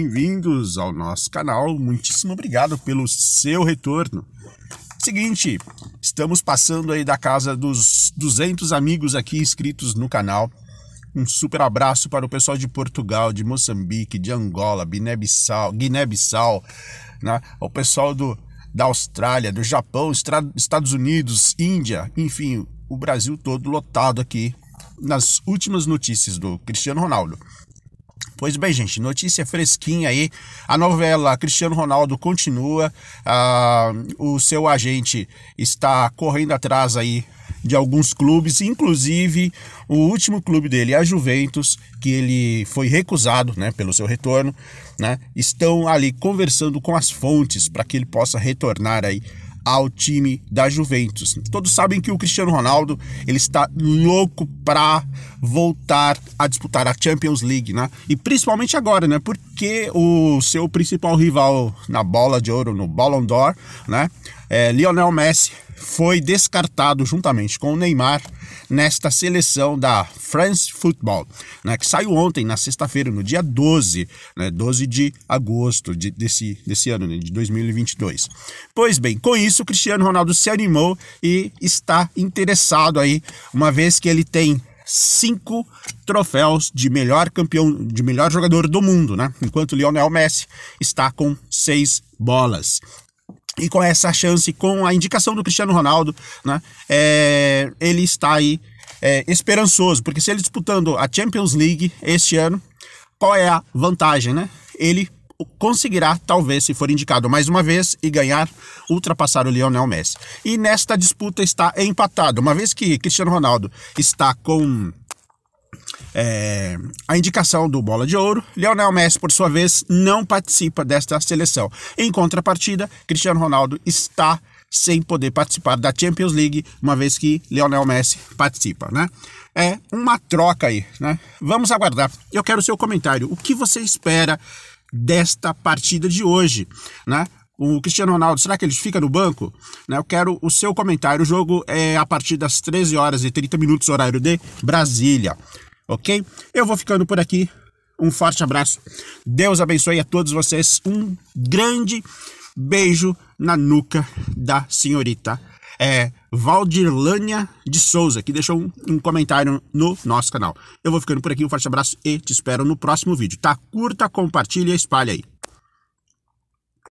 Bem-vindos ao nosso canal, muitíssimo obrigado pelo seu retorno. Seguinte, estamos passando aí da casa dos 200 amigos aqui inscritos no canal. Um super abraço para o pessoal de Portugal, de Moçambique, de Angola, Guiné-Bissau, Guiné-Bissau, né? o pessoal do, da Austrália, do Japão, Estados Unidos, Índia, enfim, o Brasil todo lotado aqui nas últimas notícias do Cristiano Ronaldo. Pois bem, gente, notícia fresquinha aí. A novela Cristiano Ronaldo continua. Ah, o seu agente está correndo atrás aí de alguns clubes, inclusive o último clube dele, a Juventus, que ele foi recusado, né, pelo seu retorno, né? Estão ali conversando com as fontes para que ele possa retornar aí ao time da Juventus. Todos sabem que o Cristiano Ronaldo ele está louco para voltar a disputar a Champions League, né? E principalmente agora, né? Por que o seu principal rival na bola de ouro, no Ballon d'Or, né, é, Lionel Messi, foi descartado juntamente com o Neymar nesta seleção da France Football, né, que saiu ontem, na sexta-feira, no dia 12, né, 12 de agosto de, desse, desse ano, né, de 2022. Pois bem, com isso, Cristiano Ronaldo se animou e está interessado aí, uma vez que ele tem cinco troféus de melhor campeão, de melhor jogador do mundo, né? Enquanto Lionel Messi está com seis bolas. E com essa chance, com a indicação do Cristiano Ronaldo, né? É, ele está aí é, esperançoso, porque se ele disputando a Champions League este ano, qual é a vantagem, né? Ele conseguirá, talvez, se for indicado mais uma vez e ganhar, ultrapassar o Lionel Messi. E nesta disputa está empatado, uma vez que Cristiano Ronaldo está com é, a indicação do Bola de Ouro. Lionel Messi, por sua vez, não participa desta seleção. Em contrapartida, Cristiano Ronaldo está sem poder participar da Champions League, uma vez que Lionel Messi participa, né? É uma troca aí, né? Vamos aguardar. Eu quero o seu comentário. O que você espera desta partida de hoje, né? O Cristiano Ronaldo, será que ele fica no banco? Né, eu quero o seu comentário. O jogo é a partir das 13 horas e 30 minutos, horário de Brasília. Ok? Eu vou ficando por aqui. Um forte abraço. Deus abençoe a todos vocês. Um grande beijo na nuca da senhorita é Valdirlânia de Souza, que deixou um, um, comentário no nosso canal. Eu vou ficando por aqui, um forte abraço e te espero no próximo vídeo, tá? Curta, compartilha e espalha aí.